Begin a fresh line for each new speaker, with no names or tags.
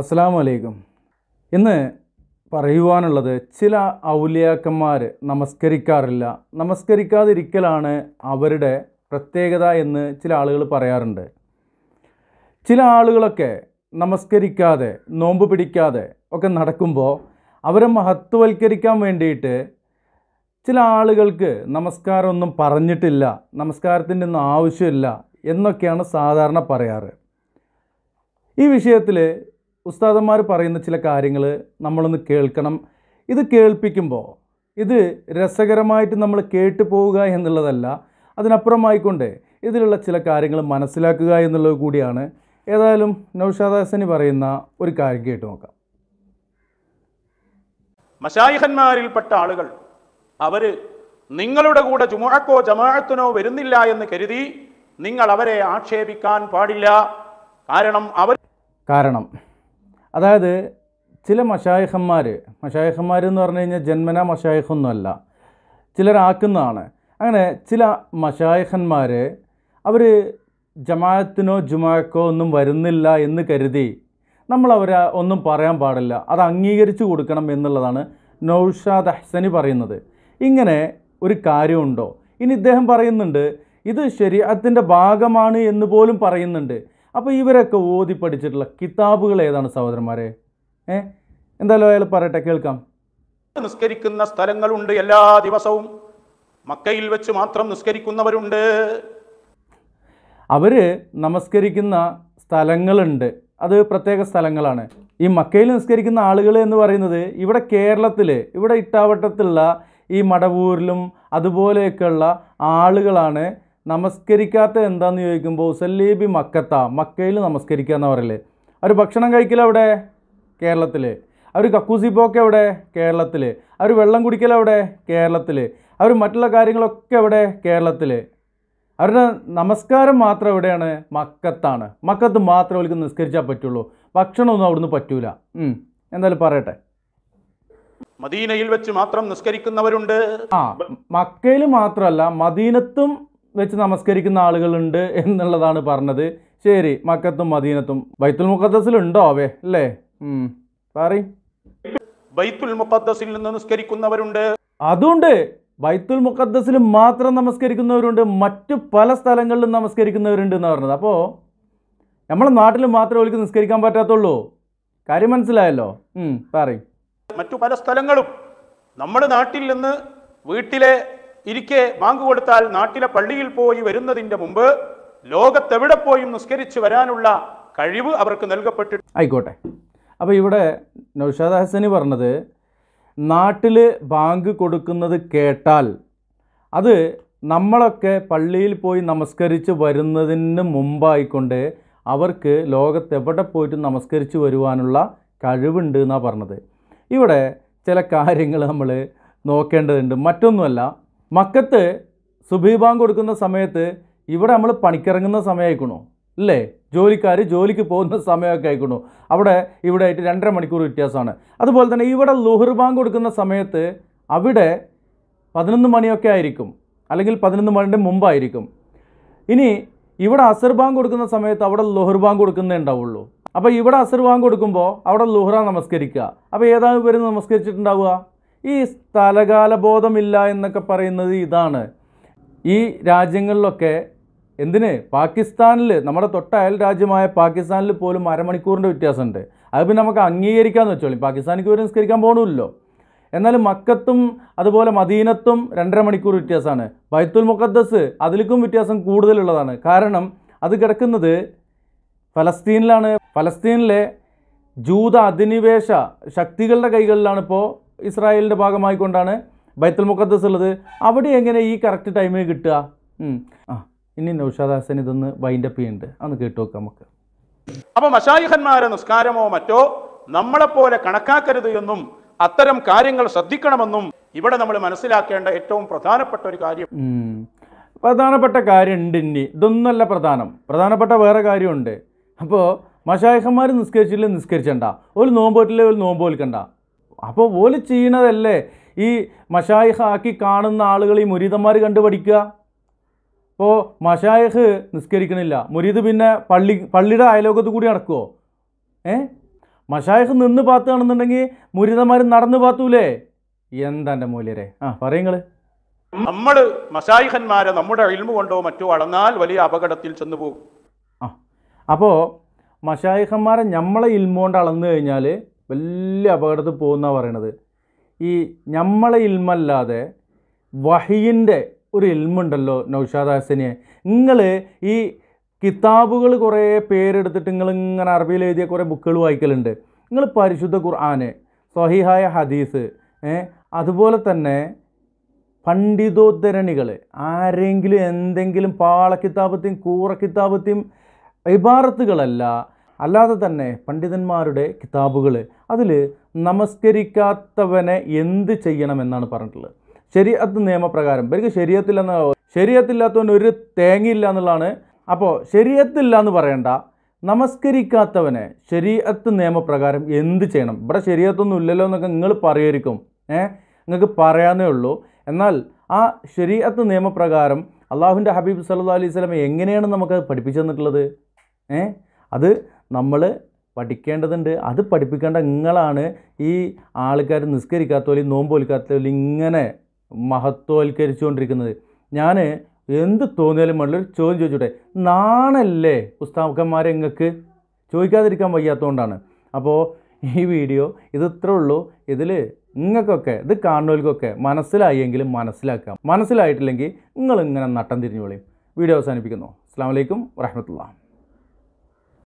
അസ്സാം വലൈക്കും ഇന്ന് പറയുവാനുള്ളത് ചില ഔലിയാക്കന്മാർ നമസ്കരിക്കാറില്ല നമസ്കരിക്കാതിരിക്കലാണ് അവരുടെ പ്രത്യേകത എന്ന് ചില ആളുകൾ പറയാറുണ്ട് ചില ആളുകളൊക്കെ നമസ്കരിക്കാതെ നോമ്പ് പിടിക്കാതെ ഒക്കെ നടക്കുമ്പോൾ അവരെ മഹത്വവൽക്കരിക്കാൻ വേണ്ടിയിട്ട് ചില ആളുകൾക്ക് നമസ്കാരമൊന്നും പറഞ്ഞിട്ടില്ല നമസ്കാരത്തിൻ്റെ ഒന്നും ആവശ്യമില്ല എന്നൊക്കെയാണ് സാധാരണ പറയാറ് ഈ വിഷയത്തിൽ ഉസ്താദന്മാർ പറയുന്ന ചില കാര്യങ്ങൾ നമ്മളൊന്ന് കേൾക്കണം ഇത് കേൾപ്പിക്കുമ്പോൾ ഇത് രസകരമായിട്ട് നമ്മൾ കേട്ടു പോവുക എന്നുള്ളതല്ല അതിനപ്പുറമായിക്കൊണ്ട് ഇതിലുള്ള ചില കാര്യങ്ങൾ മനസ്സിലാക്കുക എന്നുള്ളത് കൂടിയാണ് ഏതായാലും നൗഷാദ് ഹസനി പറയുന്ന ഒരു കാര്യം കേട്ട് നോക്കാം
മശായിഹന്മാരിൽപ്പെട്ട ആളുകൾ അവർ നിങ്ങളുടെ കൂടെ ചുമഴക്കോ ജമാഅത്തിനോ വരുന്നില്ല എന്ന് കരുതി നിങ്ങൾ അവരെ ആക്ഷേപിക്കാൻ പാടില്ല കാരണം അവർ
കാരണം അതായത് ചില മഷായഹന്മാർ മഷായഹന്മാർ എന്ന് പറഞ്ഞു കഴിഞ്ഞാൽ ജന്മന മഷായഹൊന്നുമല്ല ചിലരാക്കുന്നതാണ് അങ്ങനെ ചില മഷായഹന്മാർ അവർ ജമാഅത്തിനോ ജുമാക്കോ ഒന്നും വരുന്നില്ല എന്ന് കരുതി നമ്മൾ അവരെ ഒന്നും പറയാൻ പാടില്ല അത് അംഗീകരിച്ചു കൊടുക്കണം എന്നുള്ളതാണ് നൗഷാദ് അഹ്സനി പറയുന്നത് ഇങ്ങനെ ഒരു കാര്യമുണ്ടോ ഇനി ഇദ്ദേഹം പറയുന്നുണ്ട് ഇത് ശരീരത്തിൻ്റെ ഭാഗമാണ് എന്ന് പോലും പറയുന്നുണ്ട് അപ്പോൾ ഇവരൊക്കെ ഓതി പഠിച്ചിട്ടുള്ള കിതാബുകൾ ഏതാണ് സഹോദരന്മാരെ ഏ എന്തായാലും അയാൾ പറയട്ടെ കേൾക്കാം
നിസ്കരിക്കുന്ന സ്ഥലങ്ങളുണ്ട് എല്ലാ ദിവസവും മക്കയിൽ വെച്ച് മാത്രം നിസ്കരിക്കുന്നവരുണ്ട്
അവര് നമസ്കരിക്കുന്ന സ്ഥലങ്ങളുണ്ട് അത് പ്രത്യേക സ്ഥലങ്ങളാണ് ഈ മക്കയിൽ നിസ്കരിക്കുന്ന ആളുകൾ എന്ന് പറയുന്നത് ഇവിടെ കേരളത്തിൽ ഇവിടെ ഇട്ടാവട്ടത്തുള്ള ഈ മടവൂരിലും അതുപോലെയൊക്കെയുള്ള ആളുകളാണ് നമസ്കരിക്കാത്ത എന്താന്ന് ചോദിക്കുമ്പോൾ സല്ലേബി മക്കത്ത മക്കയിൽ നമസ്കരിക്കുക എന്ന് പറയല് അവർ ഭക്ഷണം കഴിക്കൽ അവിടെ കേരളത്തിൽ അവർ കക്കൂസി പോക്ക് എവിടെ കേരളത്തിൽ അവർ വെള്ളം കുടിക്കൽ അവിടെ കേരളത്തിൽ അവർ മറ്റുള്ള കാര്യങ്ങളൊക്കെ എവിടെ കേരളത്തിൽ അവരുടെ നമസ്കാരം മാത്രം എവിടെയാണ് മക്കത്താണ് മക്കത്ത് മാത്രം അവർക്ക് നിസ്കരിച്ചാൽ പറ്റുള്ളൂ ഭക്ഷണമൊന്നും അവിടുന്ന് പറ്റൂല എന്തായാലും പറയട്ടെ
മദീനയിൽ വെച്ച് മാത്രം നിസ്കരിക്കുന്നവരുണ്ട്
ആ മക്കയിൽ മാത്രമല്ല മദീനത്തും വെച്ച് നമസ്കരിക്കുന്ന ആളുകളുണ്ട് എന്നുള്ളതാണ് പറഞ്ഞത് ശരി മക്കത്തും മദീനത്തും ബൈത്തുൽ മുഖദ്സിലുണ്ടോ അവേ അല്ലേ പറയും
ബൈത്തുൽ മുഖദ്സിൽ നിന്ന് നിസ്കരിക്കുന്നവരുണ്ട്
അതുണ്ട് ബൈത്തുൽ മുഖദ്സിൽ മാത്രം നമസ്കരിക്കുന്നവരുണ്ട് മറ്റു പല സ്ഥലങ്ങളിലും നമസ്കരിക്കുന്നവരുണ്ട് എന്ന് പറഞ്ഞത് അപ്പോൾ നമ്മളെ നാട്ടിൽ മാത്രമേ അവർക്ക് നിസ്കരിക്കാൻ പറ്റാത്തുള്ളൂ കാര്യം മനസ്സിലായല്ലോ പറയും
മറ്റു പല സ്ഥലങ്ങളും നമ്മുടെ നാട്ടിൽ നിന്ന് വീട്ടിലെ ഇരിക്കെ കൊടുത്താൽ നാട്ടിലെ പള്ളിയിൽ പോയി വരുന്നതിന്റെ മുമ്പ് ലോകത്തെവിടെ പോയും നിസ്കരിച്ച് വരാനുള്ള കഴിവ് അവർക്ക് നൽകപ്പെട്ടിട്ട്
ആയിക്കോട്ടെ അപ്പോൾ ഇവിടെ നൗഷാദ് ഹസനി പറഞ്ഞത് നാട്ടിൽ ബാങ്ക് കൊടുക്കുന്നത് കേട്ടാൽ അത് നമ്മളൊക്കെ പള്ളിയിൽ പോയി നമസ്കരിച്ച് വരുന്നതിന് മുമ്പായിക്കൊണ്ട് അവർക്ക് ലോകത്തെവിടെ പോയിട്ട് നമസ്കരിച്ച് വരുവാനുള്ള കഴിവുണ്ട് എന്നാണ് പറഞ്ഞത് ഇവിടെ ചില കാര്യങ്ങൾ നമ്മൾ നോക്കേണ്ടതുണ്ട് മറ്റൊന്നുമല്ല മക്കത്ത് ബാങ്ക് കൊടുക്കുന്ന സമയത്ത് ഇവിടെ നമ്മൾ പണിക്കിറങ്ങുന്ന സമയമായിക്കണോ അല്ലേ ജോലിക്കാർ ജോലിക്ക് പോകുന്ന സമയമൊക്കെ ആയിക്കണോ അവിടെ ഇവിടെ ആയിട്ട് രണ്ടര മണിക്കൂർ വ്യത്യാസമാണ് അതുപോലെ തന്നെ ഇവിടെ ലുഹർ ബാങ്ക് കൊടുക്കുന്ന സമയത്ത് അവിടെ പതിനൊന്ന് മണിയൊക്കെ ആയിരിക്കും അല്ലെങ്കിൽ പതിനൊന്ന് മണിൻ്റെ മുമ്പായിരിക്കും ഇനി ഇവിടെ അസർ ബാങ്ക് കൊടുക്കുന്ന സമയത്ത് അവിടെ ലുഹർ ബാങ്ക് കൊടുക്കുന്നേ ഉണ്ടാവുള്ളൂ അപ്പോൾ ഇവിടെ അസർ ബാങ്ക് കൊടുക്കുമ്പോൾ അവിടെ ലുഹ്റ നമസ്കരിക്കുക അപ്പോൾ ഏതാണ് പേര് നമസ്കരിച്ചിട്ടുണ്ടാവുക ഈ സ്ഥലകാലബോധമില്ല എന്നൊക്കെ പറയുന്നത് ഇതാണ് ഈ രാജ്യങ്ങളിലൊക്കെ എന്തിന് പാകിസ്ഥാനിൽ നമ്മുടെ തൊട്ട അയൽ രാജ്യമായ പാകിസ്ഥാനിൽ പോലും അരമണിക്കൂറിൻ്റെ വ്യത്യാസമുണ്ട് അത് പിന്നെ നമുക്ക് അംഗീകരിക്കാമെന്ന് വെച്ചോളൂ പാകിസ്ഥാനിക്ക് പോലും നിസ്കരിക്കാൻ പോകണമില്ലോ എന്നാൽ മക്കത്തും അതുപോലെ മദീനത്തും രണ്ടര മണിക്കൂർ വ്യത്യാസമാണ് ബൈത്തുൽ മുഖദ്ദസ് അതിലേക്കും വ്യത്യാസം കൂടുതലുള്ളതാണ് കാരണം അത് കിടക്കുന്നത് ഫലസ്തീനിലാണ് ഫലസ്തീനിലെ ജൂത അധിനിവേശ ശക്തികളുടെ കൈകളിലാണിപ്പോൾ ഇസ്രായേലിൻ്റെ ഭാഗമായിക്കൊണ്ടാണ് ബൈത്തൽ മുഖദ്ദസ് ഉള്ളത് അവിടെ എങ്ങനെ ഈ കറക്റ്റ് ടൈമിൽ കിട്ടുക ആ ഇനി നൗഷാദാസൻ ഹസൻ ഇതൊന്ന് വൈൻഡപ്പ് ചെയ്യുന്നുണ്ട് അന്ന് കേട്ടു നോക്കാം നമുക്ക്
അപ്പോൾ മഷായുഹന്മാരെ നിസ്കാരമോ മറ്റോ നമ്മളെപ്പോലെ കണക്കാക്കരുത് എന്നും അത്തരം കാര്യങ്ങൾ ശ്രദ്ധിക്കണമെന്നും ഇവിടെ നമ്മൾ മനസ്സിലാക്കേണ്ട ഏറ്റവും പ്രധാനപ്പെട്ട ഒരു കാര്യം
പ്രധാനപ്പെട്ട കാര്യമുണ്ട് ഇനി ഇതൊന്നല്ല പ്രധാനം പ്രധാനപ്പെട്ട വേറെ കാര്യമുണ്ട് അപ്പോൾ മഷായഹന്മാർ നിസ്കരിച്ചില്ല നിസ്കരിച്ചണ്ട ഒരു നോമ്പോറ്റില്ലെങ്കിൽ ഒരു നോമ്പോൽക്കണ്ട അപ്പോൾ ഓല് ചെയ്യണതല്ലേ ഈ മഷായിഹ് ആക്കി കാണുന്ന ആളുകൾ ഈ മുരീതന്മാർ കണ്ടു പഠിക്കുക ഇപ്പോൾ നിസ്കരിക്കണില്ല മുരീത് പിന്നെ പള്ളി പള്ളിയുടെ അയലോകത്ത് കൂടി നടക്കുമോ ഏ മഷായിഹ് നിന്ന് പാത്ത് കാണുന്നുണ്ടെങ്കിൽ മുരീതന്മാർ നടന്ന് പാത്തൂലേ എന്താൻ്റെ മൂല്യരെ ആ പറയുങ്ങൾ
നമ്മൾ മഷായിഹന്മാരെ നമ്മുടെ ഇൽമു കൊണ്ടോ മറ്റോ അളന്നാൽ വലിയ അപകടത്തിൽ ചെന്ന് പോകും
ആ അപ്പോൾ മഷായിഹന്മാരെ നമ്മളെ ഇൽമുകൊണ്ട് അളന്നു കഴിഞ്ഞാൽ വലിയ അപകടത്തിൽ പോകുന്ന പറയണത് ഈ നമ്മളെ ഇൽമല്ലാതെ വഹീൻ്റെ ഒരു ഇൽമുണ്ടല്ലോ നൗഷാദ് ഹസനെ നിങ്ങൾ ഈ കിതാബുകൾ കുറേ പേരെടുത്തിട്ട് നിങ്ങൾ ഇങ്ങനെ അറബിയിൽ എഴുതിയ കുറേ ബുക്കുകൾ വായിക്കലുണ്ട് നിങ്ങൾ പരിശുദ്ധ ഖുർആന് സ്വഹിഹായ ഹദീസ് അതുപോലെ തന്നെ പണ്ഡിതോദ്ധരണികൾ ആരെങ്കിലും എന്തെങ്കിലും പാളക്കിതാപത്തെയും കൂറക്കിതാപത്തെയും ഇബാറത്തുകളല്ല അല്ലാതെ തന്നെ പണ്ഡിതന്മാരുടെ കിതാബുകൾ അതിൽ നമസ്കരിക്കാത്തവനെ എന്ത് ചെയ്യണമെന്നാണ് പറഞ്ഞിട്ടുള്ളത് ശരിയത്ത് നിയമപ്രകാരം ഇവർക്ക് ശരീരത്തില്ലെന്ന ശരിയത്തില്ലാത്തവൻ ഒരു തേങ്ങയില്ല എന്നുള്ളതാണ് അപ്പോൾ ശരിയത്തില്ല എന്ന് പറയണ്ട നമസ്കരിക്കാത്തവനെ ശരിയത്ത് നിയമപ്രകാരം എന്ത് ചെയ്യണം ഇവിടെ ശരിയത്തൊന്നും ഇല്ലല്ലോ എന്നൊക്കെ നിങ്ങൾ പറയുമായിരിക്കും ഏ നിങ്ങൾക്ക് പറയാനേ ഉള്ളൂ എന്നാൽ ആ ശരിയത്ത് നിയമപ്രകാരം അള്ളാഹുവിൻ്റെ ഹബീബ് സല്ലു അലൈഹി സ്വലം എങ്ങനെയാണ് നമുക്കത് പഠിപ്പിച്ചു തന്നിട്ടുള്ളത് ഏ അത് നമ്മൾ പഠിക്കേണ്ടതുണ്ട് അത് പഠിപ്പിക്കേണ്ട നിങ്ങളാണ് ഈ ആൾക്കാർ നിസ്കരിക്കാത്തവരും നോമ്പോൽക്കാത്തവരും ഇങ്ങനെ മഹത്വവൽക്കരിച്ചുകൊണ്ടിരിക്കുന്നത് ഞാൻ എന്ത് തോന്നിയാലും വേണ്ട ഒരു ചോദ്യം ചോദിച്ചോട്ടെ നാണല്ലേ പുസ്തകന്മാരെ നിങ്ങൾക്ക് ചോദിക്കാതിരിക്കാൻ വയ്യാത്തതുകൊണ്ടാണ് അപ്പോൾ ഈ വീഡിയോ ഇത് ഇത്രേ ഉള്ളൂ ഇതിൽ നിങ്ങൾക്കൊക്കെ ഇത് കാണുന്നവർക്കൊക്കെ മനസ്സിലായെങ്കിൽ മനസ്സിലാക്കാം മനസ്സിലായിട്ടില്ലെങ്കിൽ നിങ്ങൾ ഇങ്ങനെ നട്ടം തിരിഞ്ഞു വിളിയും വീഡിയോ അവസാനിപ്പിക്കുന്നു അസ്സാം വലൈക്കും വരഹമത്തുള്ള